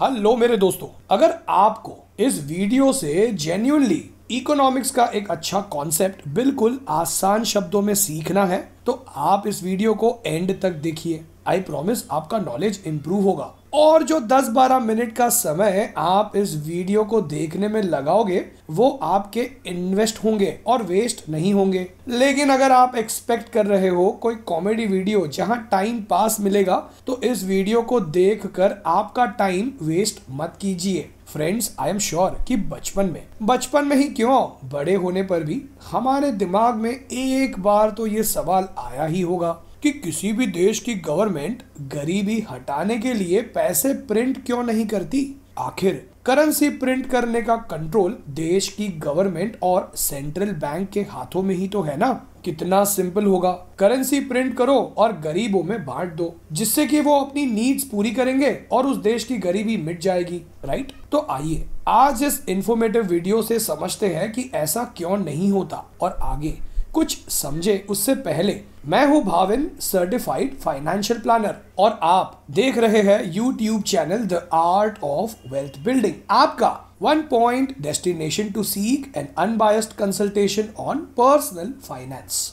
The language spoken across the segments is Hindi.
हेलो मेरे दोस्तों अगर आपको इस वीडियो से जेन्यूनली इकोनॉमिक्स का एक अच्छा कॉन्सेप्ट बिल्कुल आसान शब्दों में सीखना है तो आप इस वीडियो को एंड तक देखिए आई प्रोमिस आपका नॉलेज इम्प्रूव होगा और जो 10-12 मिनट का समय आप इस वीडियो को देखने में लगाओगे वो आपके इन्वेस्ट होंगे और वेस्ट नहीं होंगे लेकिन अगर आप एक्सपेक्ट कर रहे हो कोई कॉमेडी वीडियो जहां टाइम पास मिलेगा तो इस वीडियो को देखकर आपका टाइम वेस्ट मत कीजिए फ्रेंड्स आई एम श्योर कि बचपन में बचपन में ही क्यों बड़े होने पर भी हमारे दिमाग में एक बार तो ये सवाल आया ही होगा कि किसी भी देश की गवर्नमेंट गरीबी हटाने के लिए पैसे प्रिंट क्यों नहीं करती आखिर करेंसी प्रिंट करने का कंट्रोल देश की गवर्नमेंट और सेंट्रल बैंक के हाथों में ही तो है ना कितना सिंपल होगा करेंसी प्रिंट करो और गरीबों में बांट दो जिससे कि वो अपनी नीड्स पूरी करेंगे और उस देश की गरीबी मिट जाएगी राइट तो आइए आज इस इंफॉर्मेटिव वीडियो से समझते हैं कि ऐसा क्यों नहीं होता और आगे कुछ समझे उससे पहले मैं हूं भाविन सर्टिफाइड फाइनेंशियल प्लानर और आप देख रहे हैं YouTube channel the art of wealth building आपका one point destination to seek an unbiased consultation on personal finance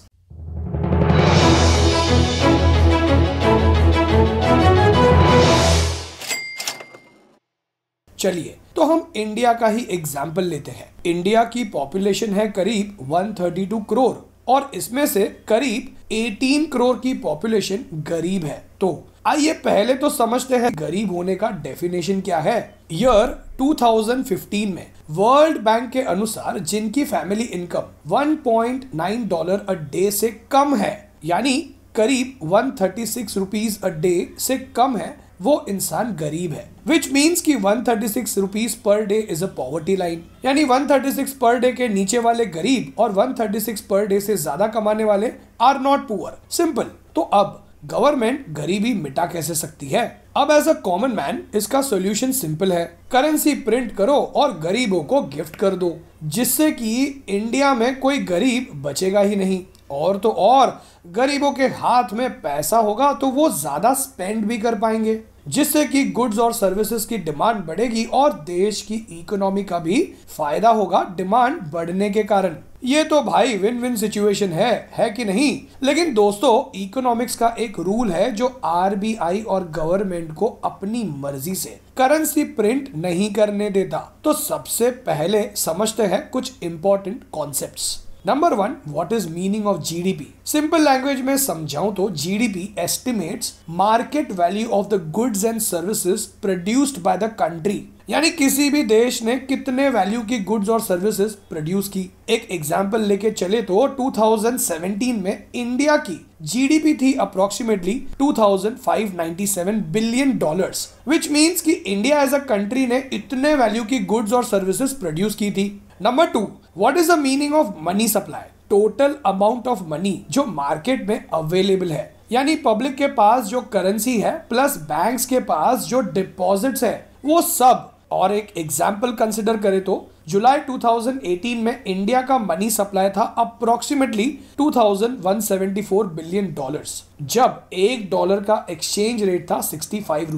चलिए तो हम इंडिया का ही एग्जाम्पल लेते हैं इंडिया की पॉपुलेशन है करीब 132 करोड़ और इसमें से करीब 18 करोड़ की पॉपुलेशन गरीब है तो आइए पहले तो समझते हैं गरीब होने का डेफिनेशन क्या है ईयर 2015 में वर्ल्ड बैंक के अनुसार जिनकी family income 1.9 dollar a day से कम है यानी करीब 136 रुपीस अ डे से कम है वो इंसान गरीब है विच मीन्स कि 136 thirty six rupees per day is a poverty line यानी 136 थर्टी सिक्स पर डे के नीचे वाले गरीब और 136 थर्टी सिक्स पर डे से ज्यादा कमाने वाले आर नॉट पुअर सिंपल तो अब गवर्नमेंट गरीबी मिटा कैसे सकती है अब एज अ कॉमन मैन इसका सोल्यूशन सिंपल है करेंसी प्रिंट करो और गरीबों को गिफ्ट कर दो जिससे कि इंडिया में कोई गरीब बचेगा ही नहीं और तो और गरीबों के हाथ में पैसा होगा तो वो ज्यादा स्पेंड भी कर पाएंगे जिससे कि गुड्स और सर्विसेज की डिमांड बढ़ेगी और देश की इकोनॉमी का भी फायदा होगा डिमांड बढ़ने के कारण ये तो भाई विन विन सिचुएशन है है कि नहीं लेकिन दोस्तों इकोनॉमिक्स का एक रूल है जो आरबीआई और गवर्नमेंट को अपनी मर्जी से करेंसी प्रिंट नहीं करने देता तो सबसे पहले समझते हैं कुछ important concepts number one what is meaning of GDP simple language में समझाऊं तो GDP estimates market value of the goods and services produced by the country यानी किसी भी देश ने कितने वैल्यू की गुड्स और सर्विसेज प्रोड्यूस की एक एग्जाम्पल लेके चले तो 2017 में इंडिया की जीडीपी थी approximately 2597 billion dollars which means कि इंडिया एज अ कंट्री ने इतने वैल्यू की गुड्स और सर्विसेज प्रोड्यूस की थी number two what is the meaning of money supply total amount of money जो मार्केट में अवेलेबल है यानी पब्लिक के पास जो करेंसी है प्लस बैंक्स के पास जो डिपॉजिट्स है वो सब और एक एग्जाम्पल कंसिडर करे तो जुलाई 2018 में इंडिया का मनी सप्लाई था अप्रोक्सीमेटली 2174 बिलियन डॉलर्स जब एक डॉलर का एक्सचेंज रेट था 65 five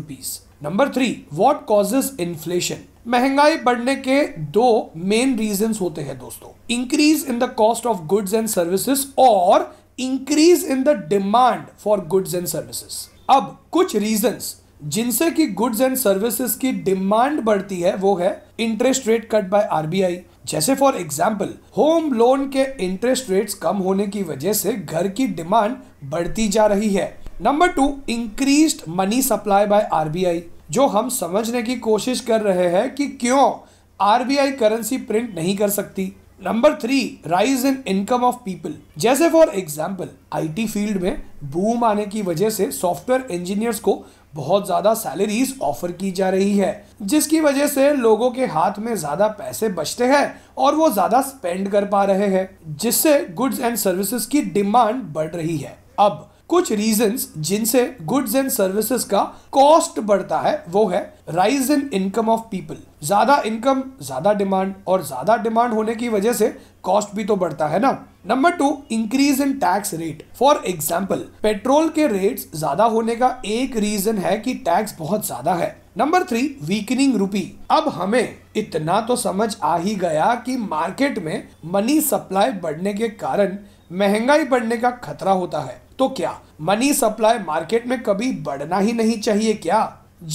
number three what causes inflation महंगाई बढ़ने के दो मेन रीजन होते हैं दोस्तों increase in the cost of goods and services और increase in the demand for goods and services अब कुछ रीजंस जिनसे कि गुड्स एंड सर्विसेज की डिमांड बढ़ती है वो है interest rate cut by RBI जैसे फॉर एग्जाम्पल होम लोन के इंटरेस्ट रेट्स कम होने की वजह से घर की डिमांड बढ़ती जा रही है number two increase money supply by RBI जो हम समझने की कोशिश कर रहे हैं कि क्यों आरबीआई करेंसी प्रिंट नहीं कर सकती number three rise in income of people जैसे फॉर एग्जाम्पल आईटी फील्ड में बूम आने की वजह से सॉफ्टवेयर इंजीनियर्स को बहुत ज्यादा सैलरीज ऑफर की जा रही है जिसकी वजह से लोगों के हाथ में ज्यादा पैसे बचते हैं और वो ज्यादा स्पेंड कर पा रहे हैं जिससे गुड्स एंड सर्विसेज की डिमांड बढ़ रही है अब कुछ रीजंस जिनसे गुड्स एंड सर्विसेज का कॉस्ट बढ़ता है वो है rise in income of people ज्यादा इनकम ज्यादा डिमांड और ज्यादा डिमांड होने की वजह से कॉस्ट भी तो बढ़ता है ना number two increase in tax rate for example petrol के रेट ज्यादा होने का एक रीजन है कि टैक्स बहुत ज्यादा है नंबर थ्री वीकनिंग रूपी अब हमें इतना तो समझ आ ही गया कि मार्केट में मनी सप्लाई बढ़ने के कारण महंगाई बढ़ने का खतरा होता है तो क्या मनी सप्लाई मार्केट में कभी बढ़ना ही नहीं चाहिए क्या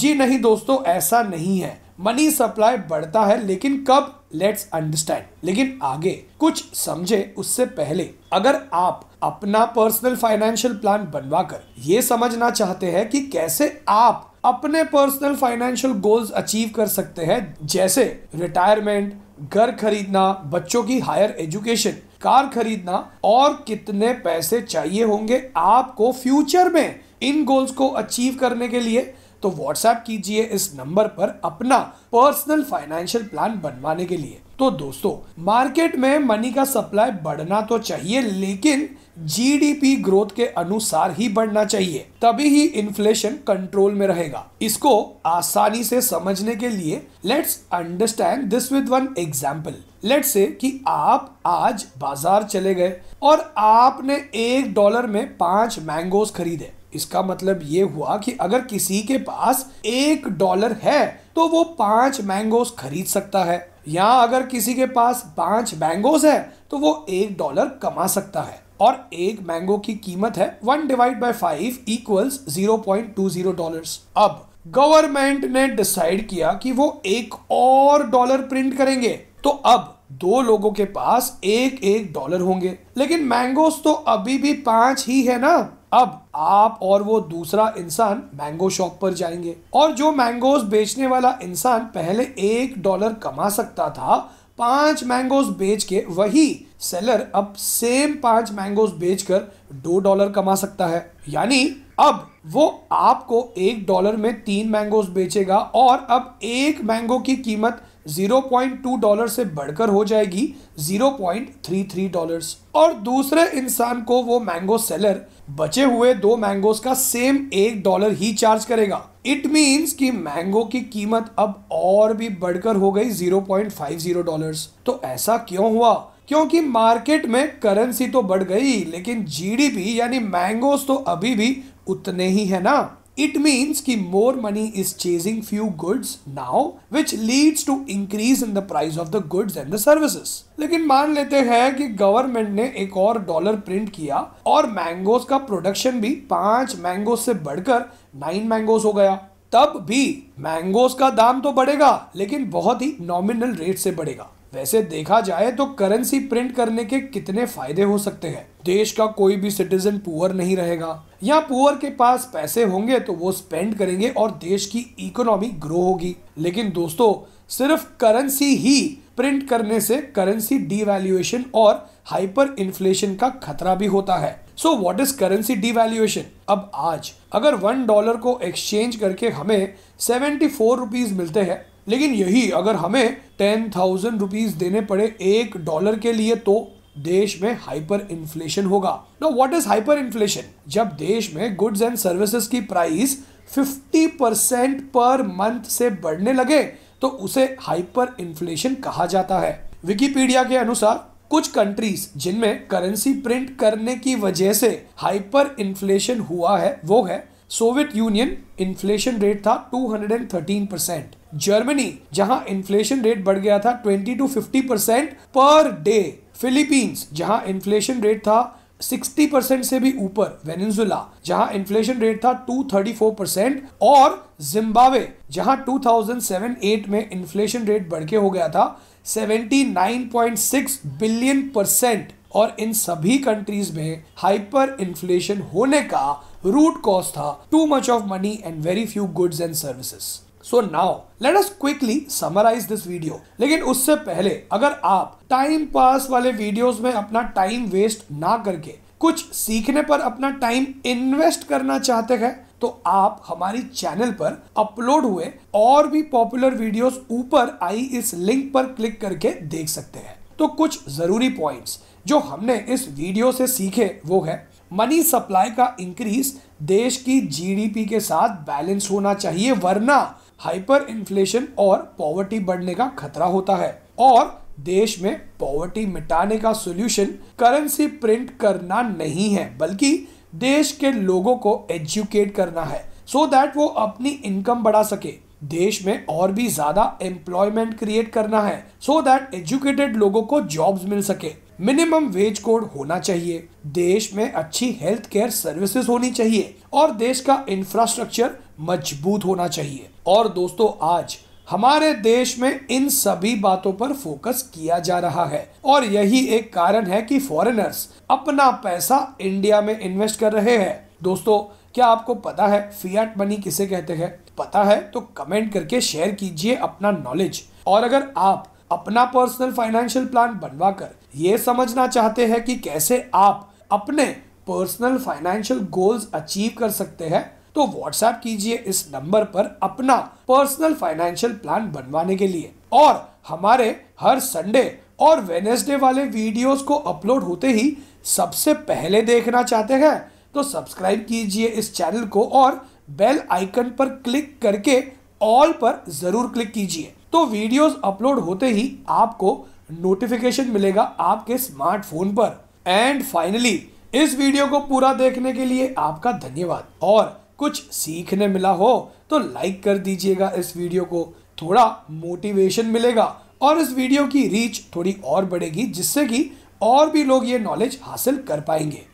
जी नहीं दोस्तों ऐसा नहीं है मनी सप्लाई बढ़ता है लेकिन कब लेट्स अंडरस्टैंड लेकिन आगे कुछ समझे उससे पहले अगर आप अपना पर्सनल फाइनेंशियल प्लान बनवा कर ये समझना चाहते हैं कि कैसे आप अपने पर्सनल फाइनेंशियल गोल्स अचीव कर सकते हैं जैसे रिटायरमेंट घर खरीदना बच्चों की हायर एजुकेशन कार खरीदना और कितने पैसे चाहिए होंगे आपको फ्यूचर में इन गोल्स को अचीव करने के लिए तो व्हाट्सएप कीजिए इस नंबर पर अपना पर्सनल फाइनेंशियल प्लान बनवाने के लिए तो दोस्तों मार्केट में मनी का सप्लाई बढ़ना तो चाहिए लेकिन जीडीपी ग्रोथ के अनुसार ही बढ़ना चाहिए तभी ही इन्फ्लेशन कंट्रोल में रहेगा इसको आसानी से समझने के लिए let's understand this with one example let say कि आप आज बाजार चले गए और आपने एक डॉलर में पांच मैंगोज खरीदे इसका मतलब ये हुआ कि अगर किसी के पास एक डॉलर है तो वो पांच मैंगोज खरीद सकता है यहाँ अगर किसी के पास पांच मैंगोज है तो वो एक डॉलर कमा सकता है और एक मैंगो की कीमत है one divide by five equals zero point two zero dollar अब गवर्नमेंट ने डिसाइड किया कि वो एक और डॉलर प्रिंट करेंगे तो अब दो लोगों के पास एक एक डॉलर होंगे लेकिन मैंगोस तो अभी भी पांच ही है ना अब आप और वो दूसरा इंसान मैंगो शॉप पर जाएंगे और जो मैंगोज बेचने वाला इंसान पहले एक डॉलर कमा सकता था पांच मैंगोज बेच के वही सेलर अब सेम पांच मैंगोज बेचकर दो डॉलर कमा सकता है यानी अब वो आपको एक डॉलर में तीन मैंगोज बेचेगा और अब एक मैंगो की कीमत 0.2 डॉलर से बढ़कर हो जाएगी 0.33 डॉलर्स और दूसरे इंसान को वो मैंगो सेलर बचे हुए दो मैंगोस का सेम एक डॉलर ही चार्ज करेगा इट मीन्स कि मैंगो की कीमत अब और भी बढ़कर हो गई 0.50 डॉलर्स तो ऐसा क्यों हुआ क्योंकि मार्केट में करेंसी तो बढ़ गई लेकिन जीडीपी यानी मैंगोस तो अभी भी उतने ही है ना इट मीन्स कि more money is chasing few goods now which leads to increase in the price of the goods and the services लेकिन मान लेते हैं कि गवर्नमेंट ने एक और डॉलर प्रिंट किया और मैंगोज का प्रोडक्शन भी पांच मैंगोज से बढ़कर नाइन मैंगोज हो गया तब भी मैंगोज का दाम तो बढ़ेगा लेकिन बहुत ही नॉमिनल रेट से बढ़ेगा वैसे देखा जाए तो करेंसी प्रिंट करने के कितने फायदे हो सकते हैं देश का कोई भी सिटीजन पुअर नहीं रहेगा या पुअर के पास पैसे होंगे तो वो स्पेंड करेंगे और देश की इकोनॉमी ग्रो होगी लेकिन दोस्तों सिर्फ करेंसी ही प्रिंट करने से करेंसी डिवेल्युएशन और हाइपर इन्फ्लेशन का खतरा भी होता है so what is currency devaluation अब आज अगर वन डॉलर को एक्सचेंज करके हमें सेवेंटी फोर रुपीज मिलते हैं लेकिन यही अगर हमें टेन थाउजेंड रुपीज देने पड़े एक डॉलर के लिए तो देश में हाइपर इन्फ्लेशन होगा ना वॉट इज हाइपर इन्फ्लेशन जब देश में गुड्स एंड सर्विसेज की प्राइस 50 परसेंट पर मंथ से बढ़ने लगे तो उसे हाइपर इन्फ्लेशन कहा जाता है विकीपीडिया के अनुसार कुछ कंट्रीज जिनमें करेंसी प्रिंट करने की वजह से हाइपर इन्फ्लेशन हुआ है वो है सोवियत यूनियन इन्फ्लेशन रेट था 213 परसेंट जर्मनी जहां इन्फ्लेशन रेट बढ़ गया था 20 to 50 percent per day Philippines जहां इन्फ्लेशन रेट था 60 परसेंट से भी ऊपर वेनेजुला जहां इन्फ्लेशन रेट था 234 परसेंट और जिम्बाब्वे जहां 2007-8 में इन्फ्लेशन रेट बढ़ के हो गया था 79.6 बिलियन परसेंट और इन सभी कंट्रीज में हाइपर इन्फ्लेशन होने का root cause tha too much of money and very few goods and services. So now let us quickly summarize this video लेकिन उससे पहले अगर आप टाइम पास वाले वीडियोस में अपना टाइम वेस्ट ना करके कुछ सीखने पर अपना टाइम इन्वेस्ट करना चाहते हैं तो आप हमारी चैनल पर अपलोड हुए और भी पॉपुलर वीडियोस ऊपर आई इस लिंक पर क्लिक करके देख सकते हैं तो कुछ जरूरी पॉइंट्स जो हमने इस वीडियो से सीखे वो है मनी सप्लाई का इंक्रीज देश की जीडीपी के साथ बैलेंस होना चाहिए वरना हाइपर इन्फ्लेशन और पॉवर्टी बढ़ने का खतरा होता है और देश में पॉवर्टी मिटाने का सोल्यूशन करेंसी प्रिंट करना नहीं है बल्कि देश के लोगों को एजुकेट करना है सो so दैट वो अपनी इनकम बढ़ा सके देश में और भी ज्यादा एम्प्लॉयमेंट क्रिएट करना है सो दैट एजुकेटेड लोगों को जॉब्स मिल सके मिनिमम वेज कोड होना चाहिए देश में अच्छी हेल्थ केयर सर्विसेज होनी चाहिए और देश का इंफ्रास्ट्रक्चर मजबूत होना चाहिए और दोस्तों आज हमारे देश में इन सभी बातों पर फोकस किया जा रहा है और यही एक कारण है कि फॉरेनर्स अपना पैसा इंडिया में इन्वेस्ट कर रहे हैं दोस्तों क्या आपको पता है फियाट मनी किसे कहते हैं पता है तो कमेंट करके शेयर कीजिए अपना नॉलेज और अगर आप अपना पर्सनल फाइनेंशियल प्लान बनवा कर ये समझना चाहते हैं कि कैसे आप अपने पर्सनल फाइनेंशियल गोल्स अचीव कर सकते हैं तो व्हाट्सएप कीजिए इस नंबर पर अपना पर्सनल फाइनेंशियल प्लान बनवाने के लिए और हमारे हर संडे और वेनेसडे वाले वीडियोस को अपलोड होते ही सबसे पहले देखना चाहते हैं तो सब्सक्राइब कीजिए इस चैनल को और बेल आइकन पर क्लिक करके ऑल पर जरूर क्लिक कीजिए तो वीडियोस अपलोड होते ही आपको नोटिफिकेशन मिलेगा आपके स्मार्टफोन पर एंड फाइनली इस वीडियो को पूरा देखने के लिए आपका धन्यवाद और कुछ सीखने मिला हो तो लाइक कर दीजिएगा इस वीडियो को थोड़ा मोटिवेशन मिलेगा और इस वीडियो की रीच थोड़ी और बढ़ेगी जिससे कि और भी लोग ये नॉलेज हासिल कर पाएंगे